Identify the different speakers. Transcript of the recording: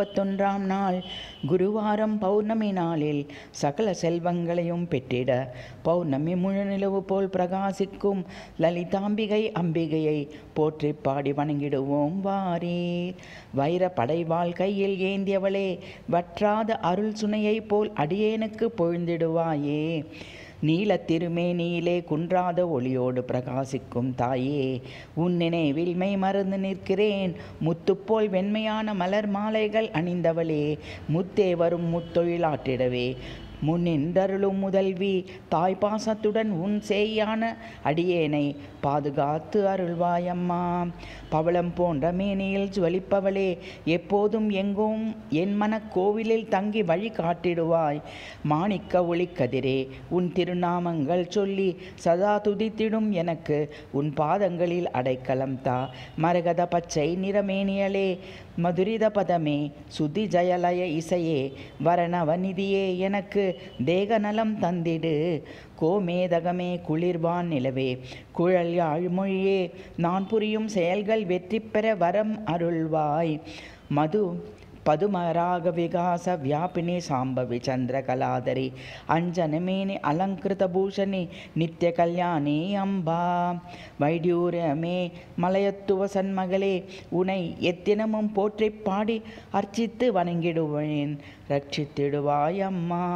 Speaker 1: முப்பத்தொன்றாம் நாள் குருவாரம் பௌர்ணமி நாளில் சகல செல்வங்களையும் பெற்றிட பௌர்ணமி முழுநிலவு போல் பிரகாசிக்கும் லலிதாம்பிகை அம்பிகையை போற்றி பாடி வணங்கிடுவோம் வாரே வைர படைவாள் கையில் ஏந்தியவளே வற்றாத அருள் சுனையைப் போல் அடியேனுக்கு பொழுந்திடுவாயே நீல நீலே குன்றாத ஒளியோடு பிரகாசிக்கும் தாயே உன் நினைவில் மெய் மறந்து நிற்கிறேன் முத்துப்போல் வெண்மையான மலர் மாலைகள் அணிந்தவளே முத்தே வரும் முத்தொழிலாற்றிடவே முன்னின்றருளும் முதல்வி தாய் பாசத்துடன் உன் சேயான அடியேனை பாதுகாத்து அருள்வாயம்மா பவளம் போன்ற மேனியில் ஜுவலிப்பவளே எப்போதும் எங்கும் என் மன கோவிலில் தங்கி வழி காட்டிடுவாய் மாணிக்க ஒளிக்கதிரே உன் திருநாமங்கள் சொல்லி சதா துதித்திடும் எனக்கு உன் பாதங்களில் அடைக்கலம் தா மரகத பச்சை நிறமேனியலே மதுரித பதமே சுதி ஜயலய இசையே வரணவ நிதியே எனக்கு தேக நலம் தந்திடு கோமேதகமே குளிர்வான் நிலவே குழல் யாழ்மொழியே நான் புரியும் செயல்கள் வெற்றி பெற வரம் அருள்வாய் மது பதுமராக விகாச வியாபினி சாம்பவி சந்திரகலாதரி அஞ்சனமேனி அலங்கிருத பூஷணி நித்திய கல்யாணி அம்பா வைடியூரமே மலையத்துவ சன்மகளே உனை எத்தினமும் போற்றி பாடி அர்ச்சித்து வணங்கிடுவேன் ரட்சித்திடுவாயம்மா